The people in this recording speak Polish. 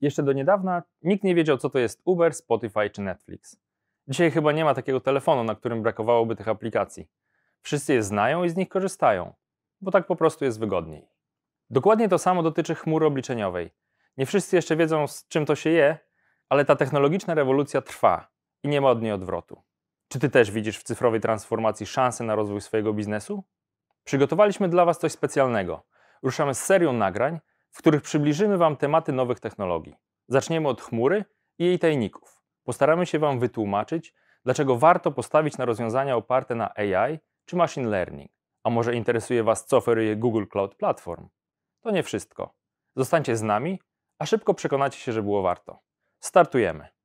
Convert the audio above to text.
Jeszcze do niedawna nikt nie wiedział, co to jest Uber, Spotify czy Netflix. Dzisiaj chyba nie ma takiego telefonu, na którym brakowałoby tych aplikacji. Wszyscy je znają i z nich korzystają, bo tak po prostu jest wygodniej. Dokładnie to samo dotyczy chmury obliczeniowej. Nie wszyscy jeszcze wiedzą, z czym to się je, ale ta technologiczna rewolucja trwa i nie ma od niej odwrotu. Czy ty też widzisz w cyfrowej transformacji szansę na rozwój swojego biznesu? Przygotowaliśmy dla was coś specjalnego. Ruszamy z serią nagrań, w których przybliżymy Wam tematy nowych technologii. Zaczniemy od chmury i jej tajników. Postaramy się Wam wytłumaczyć, dlaczego warto postawić na rozwiązania oparte na AI czy machine learning. A może interesuje Was, co oferuje Google Cloud Platform? To nie wszystko. Zostańcie z nami, a szybko przekonacie się, że było warto. Startujemy.